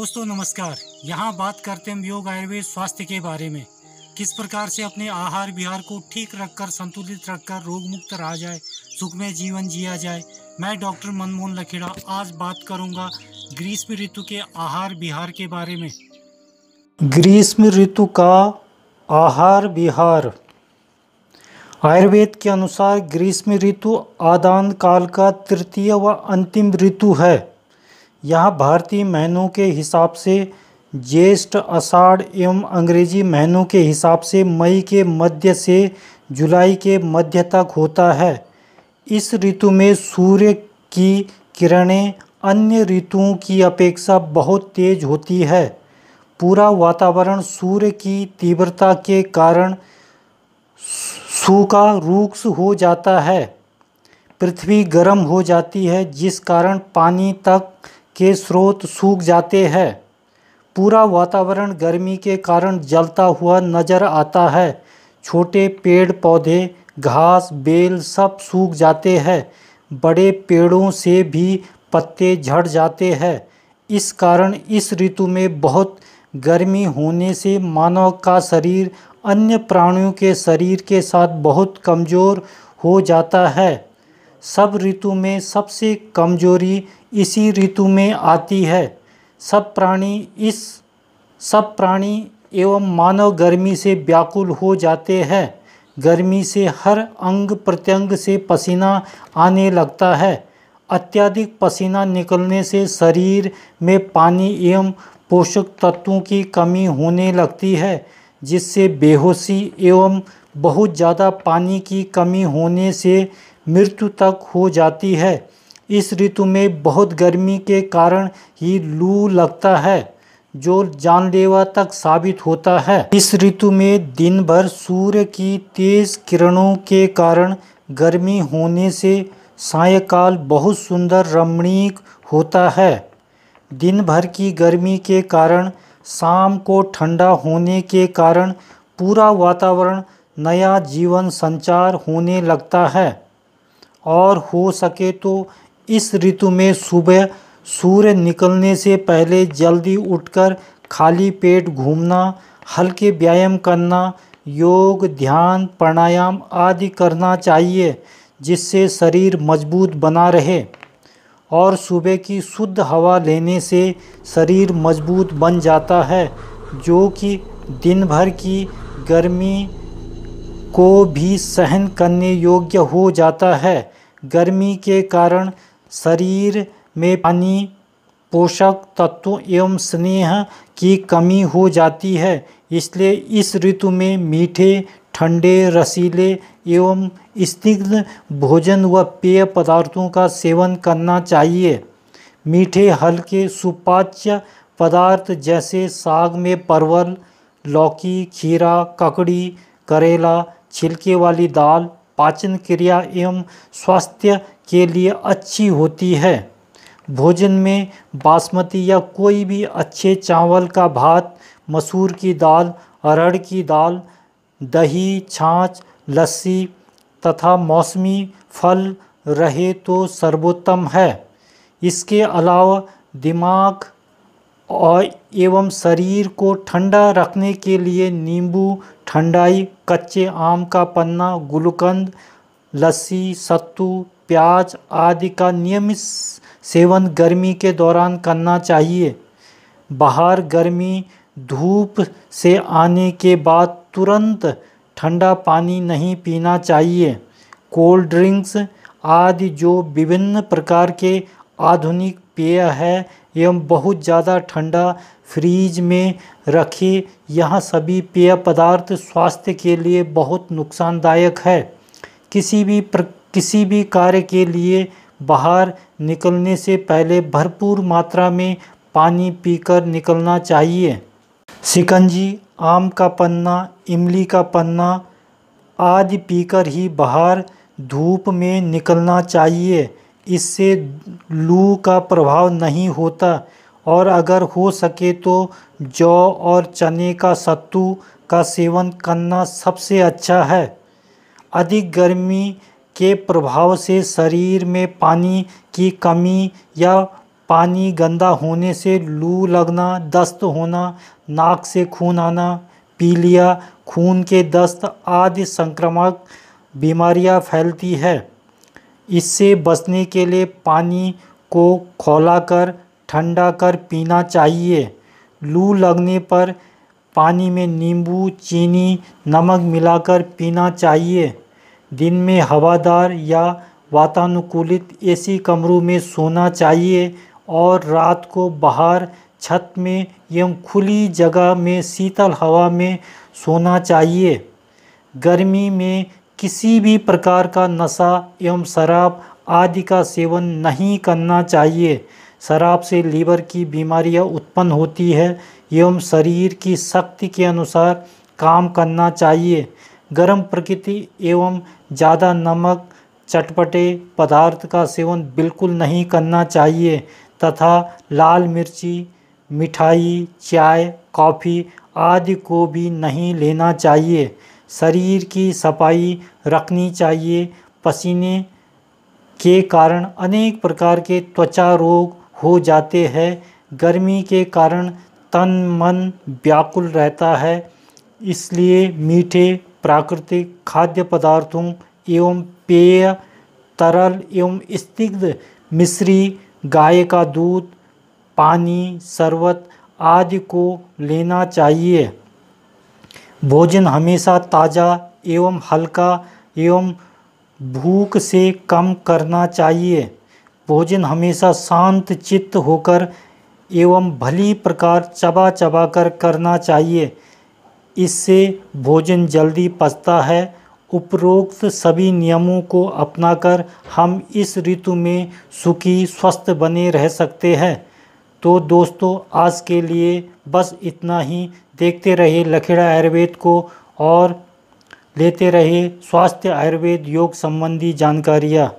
दोस्तों नमस्कार यहाँ बात करते हम योग आयुर्वेद स्वास्थ्य के बारे में किस प्रकार से अपने आहार विहार को ठीक रखकर संतुलित रखकर रोग मुक्त रहा जाए सुखमय जीवन जिया जाए मैं डॉक्टर मनमोहन लखेड़ा आज बात करूँगा ग्रीष्म ऋतु के आहार विहार के बारे में ग्रीष्म ऋतु का आहार विहार आयुर्वेद के अनुसार ग्रीष्म ऋतु आदान काल का तृतीय व अंतिम ऋतु है यह भारतीय महीनों के हिसाब से ज्येष्ठ अषाढ़ एवं अंग्रेजी महीनों के हिसाब से मई के मध्य से जुलाई के मध्य तक होता है इस ऋतु में सूर्य की किरणें अन्य ऋतुओं की अपेक्षा बहुत तेज होती है पूरा वातावरण सूर्य की तीव्रता के कारण सूखा रूक्ष हो जाता है पृथ्वी गर्म हो जाती है जिस कारण पानी तक के स्रोत सूख जाते हैं पूरा वातावरण गर्मी के कारण जलता हुआ नज़र आता है छोटे पेड़ पौधे घास बेल सब सूख जाते हैं बड़े पेड़ों से भी पत्ते झड़ जाते हैं इस कारण इस ऋतु में बहुत गर्मी होने से मानव का शरीर अन्य प्राणियों के शरीर के साथ बहुत कमज़ोर हो जाता है सब ऋतु में सबसे कमजोरी इसी ऋतु में आती है सब प्राणी इस सब प्राणी एवं मानव गर्मी से व्याकुल हो जाते हैं गर्मी से हर अंग प्रत्यंग से पसीना आने लगता है अत्यधिक पसीना निकलने से शरीर में पानी एवं पोषक तत्वों की कमी होने लगती है जिससे बेहोशी एवं बहुत ज़्यादा पानी की कमी होने से मृत्यु तक हो जाती है इस ऋतु में बहुत गर्मी के कारण ही लू लगता है जो जानलेवा तक साबित होता है इस ऋतु में दिन भर सूर्य की तेज किरणों के कारण गर्मी होने से सायकाल बहुत सुंदर रमणीक होता है दिन भर की गर्मी के कारण शाम को ठंडा होने के कारण पूरा वातावरण नया जीवन संचार होने लगता है और हो सके तो इस ऋतु में सुबह सूर्य निकलने से पहले जल्दी उठकर खाली पेट घूमना हल्के व्यायाम करना योग ध्यान प्राणायाम आदि करना चाहिए जिससे शरीर मजबूत बना रहे और सुबह की शुद्ध हवा लेने से शरीर मजबूत बन जाता है जो कि दिन भर की गर्मी को भी सहन करने योग्य हो जाता है गर्मी के कारण शरीर में पानी पोषक तत्वों एवं स्नेह की कमी हो जाती है इसलिए इस ऋतु में मीठे ठंडे रसीले एवं स्निग्ध भोजन व पेय पदार्थों का सेवन करना चाहिए मीठे हल्के सुपाच्य पदार्थ जैसे साग में परवल लौकी खीरा ककड़ी करेला छिलके वाली दाल पाचन क्रिया एवं स्वास्थ्य के लिए अच्छी होती है भोजन में बासमती या कोई भी अच्छे चावल का भात मसूर की दाल अरड़ की दाल दही छाछ लस्सी तथा मौसमी फल रहे तो सर्वोत्तम है इसके अलावा दिमाग और एवं शरीर को ठंडा रखने के लिए नींबू ठंडाई कच्चे आम का पन्ना गुलकंद लस्सी सत्तू प्याज आदि का नियमित सेवन गर्मी के दौरान करना चाहिए बाहर गर्मी धूप से आने के बाद तुरंत ठंडा पानी नहीं पीना चाहिए कोल्ड ड्रिंक्स आदि जो विभिन्न प्रकार के आधुनिक पेय है एवं बहुत ज़्यादा ठंडा फ्रीज में रखे यह सभी पेय पदार्थ स्वास्थ्य के लिए बहुत नुकसानदायक है किसी भी प्र किसी भी कार्य के लिए बाहर निकलने से पहले भरपूर मात्रा में पानी पीकर निकलना चाहिए सिकंजी आम का पन्ना इमली का पन्ना आदि पीकर ही बाहर धूप में निकलना चाहिए इससे लू का प्रभाव नहीं होता और अगर हो सके तो जौ और चने का सत्तू का सेवन करना सबसे अच्छा है अधिक गर्मी के प्रभाव से शरीर में पानी की कमी या पानी गंदा होने से लू लगना दस्त होना नाक से खून आना पीलिया खून के दस्त आदि संक्रामक बीमारियां फैलती है इससे बचने के लिए पानी को खोला कर ठंडा कर पीना चाहिए लू लगने पर पानी में नींबू चीनी नमक मिलाकर पीना चाहिए दिन में हवादार या वातानुकूलित एसी कमरों में सोना चाहिए और रात को बाहर छत में एवं खुली जगह में शीतल हवा में सोना चाहिए गर्मी में किसी भी प्रकार का नशा एवं शराब आदि का सेवन नहीं करना चाहिए शराब से लीवर की बीमारियां उत्पन्न होती है एवं शरीर की शक्ति के अनुसार काम करना चाहिए गर्म प्रकृति एवं ज़्यादा नमक चटपटे पदार्थ का सेवन बिल्कुल नहीं करना चाहिए तथा लाल मिर्ची मिठाई चाय कॉफ़ी आदि को भी नहीं लेना चाहिए शरीर की सफाई रखनी चाहिए पसीने के कारण अनेक प्रकार के त्वचा रोग हो जाते हैं गर्मी के कारण तन मन व्याकुल रहता है इसलिए मीठे प्राकृतिक खाद्य पदार्थों एवं पेय तरल एवं स्निग्ध मिश्री गाय का दूध पानी शरबत आदि को लेना चाहिए भोजन हमेशा ताज़ा एवं हल्का एवं भूख से कम करना चाहिए भोजन हमेशा शांत चित्त होकर एवं भली प्रकार चबा चबा कर करना चाहिए इससे भोजन जल्दी पचता है उपरोक्त सभी नियमों को अपनाकर हम इस ऋतु में सुखी स्वस्थ बने रह सकते हैं तो दोस्तों आज के लिए बस इतना ही देखते रहे लखेड़ा आयुर्वेद को और लेते रहे स्वास्थ्य आयुर्वेद योग संबंधी जानकारियाँ